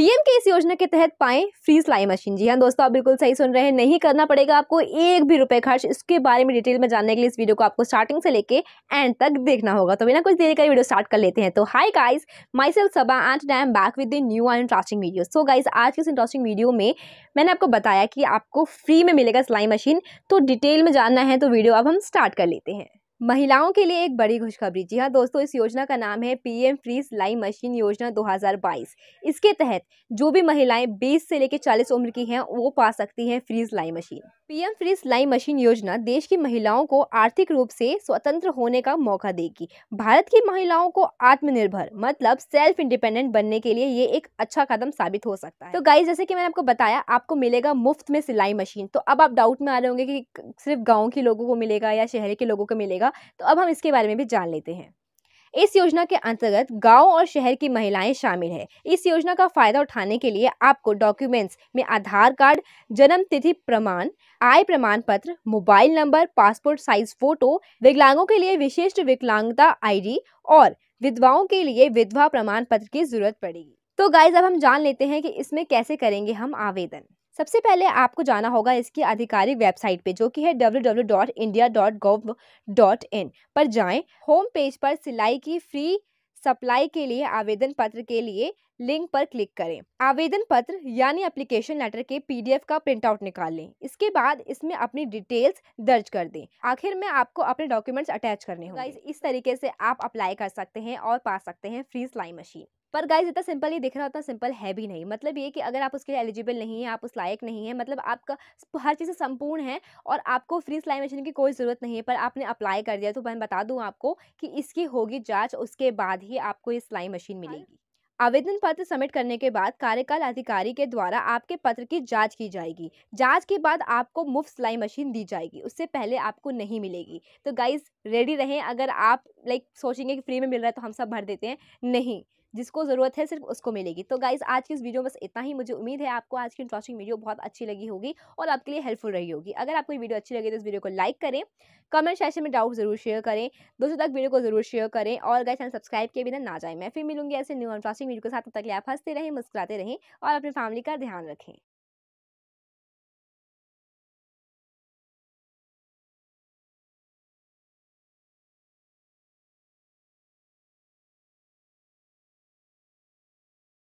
PM के इस योजना के तहत पाएं फ्री सिलाई मशीन जी हाँ दोस्तों आप बिल्कुल सही सुन रहे हैं नहीं करना पड़ेगा आपको एक भी रुपए खर्च इसके बारे में डिटेल में जानने के लिए इस वीडियो को आपको स्टार्टिंग से लेके एंड तक देखना होगा तो बिना कुछ देर का वीडियो स्टार्ट कर लेते हैं तो hi guys myself Saba and I'm back with new and interesting video so guys आज के इस इंटरेस्टिंग वीडियो में मैंने आपको बताया कि आपको फ्री में मिलेगा सिलाई मशीन तो डिटेल में जानना है तो वीडियो अब हम स्टार्ट कर लेते हैं महिलाओं के लिए एक बड़ी खुशखबरी जी हाँ दोस्तों इस योजना का नाम है पीएम फ्री सिलाई मशीन योजना 2022 इसके तहत जो भी महिलाएं 20 से लेकर 40 उम्र की हैं वो पा सकती हैं फ्री सिलाई मशीन पीएम फ्री सिलाई मशीन योजना देश की महिलाओं को आर्थिक रूप से स्वतंत्र होने का मौका देगी भारत की महिलाओं को आत्मनिर्भर मतलब सेल्फ इंडिपेंडेंट बनने के लिए ये एक अच्छा कदम साबित हो सकता है तो गाइज जैसे कि मैंने आपको बताया आपको मिलेगा मुफ्त में सिलाई मशीन तो अब आप डाउट में आ रहे होंगे कि सिर्फ गाँव के लोगों को मिलेगा या शहर के लोगों को मिलेगा होगा तो अब हम इसके बारे में भी जान लेते हैं इस योजना के अंतर्गत गांव और शहर की महिलाएं शामिल है इस योजना का फायदा उठाने के लिए आपको डॉक्यूमेंट्स में आधार कार्ड जन्म तिथि प्रमाण आय प्रमाण पत्र mobile number passport size photo विकलांगों के लिए विशिष्ट विकलांगता आईडी और विधवाओं के लिए विधवा प्रमाण पत्र की जरूरत पड़ेगी तो गाइज अब हम जान लेते हैं कि इसमें कैसे करेंगे हम आवेदन सबसे पहले आपको जाना होगा इसकी आधिकारिक वेबसाइट पे जो कि है www.india.gov.in पर जाएं होम पेज पर सिलाई की फ्री सप्लाई के लिए आवेदन पत्र के लिए लिंक पर क्लिक करें आवेदन पत्र यानी एप्लीकेशन लेटर के पीडीएफ का प्रिंट आउट निकाल लें इसके बाद इसमें अपनी डिटेल्स दर्ज कर दें आखिर में आपको अपने डॉक्यूमेंट्स अटैच करने होंगे तो इस तरीके से आप अप्लाई कर सकते हैं और पा सकते हैं फ्री सिलाई मशीन पर गाइज इतना सिंपल ये दिख रहा उतना सिंपल है भी नहीं मतलब ये कि अगर आप उसके लिए एलिजिबल नहीं है आप उस लायक नहीं है मतलब आपका हर चीज़ संपूर्ण है और आपको फ्री सिलाई मशीन की कोई ज़रूरत नहीं है पर आपने अप्लाई कर दिया तो मैं बता दूँ आपको कि इसकी होगी जाँच उसके बाद ही आपको ये सिलाई हाँ। मशीन मिलेगी आवेदन पत्र सबमिट करने के बाद कार्यकाल अधिकारी के द्वारा आपके पत्र की जांच की जाएगी जांच के बाद आपको मुफ्त सिलाई मशीन दी जाएगी उससे पहले आपको नहीं मिलेगी तो गाइज रेडी रहें अगर आप लाइक सोचेंगे कि फ्री में मिल रहा है तो हम सब भर देते हैं नहीं जिसको ज़रूरत है सिर्फ उसको मिलेगी तो गाइज़ आज की इस वीडियो में बस इतना ही मुझे उम्मीद है आपको आज की इंटरेस्टिंग वीडियो बहुत अच्छी लगी होगी और आपके लिए हेल्पफुल रही होगी अगर आपको वीडियो अच्छी लगी तो इस वीडियो को लाइक करें कमेंट सेशन में डाउट ज़रूर शेयर करें दोस्तों तक वीडियो को ज़रूर शेयर करें और गाइज चैनल सब्सक्राइब किए बिना ना जाए मैं फिर मिलूंगी ऐसे न्यू इंटरेस्टिंग वीडियो के साथ तब तक आप हंसते रहें मुस्कुराते रहें और अपनी फैमिली का ध्यान रखें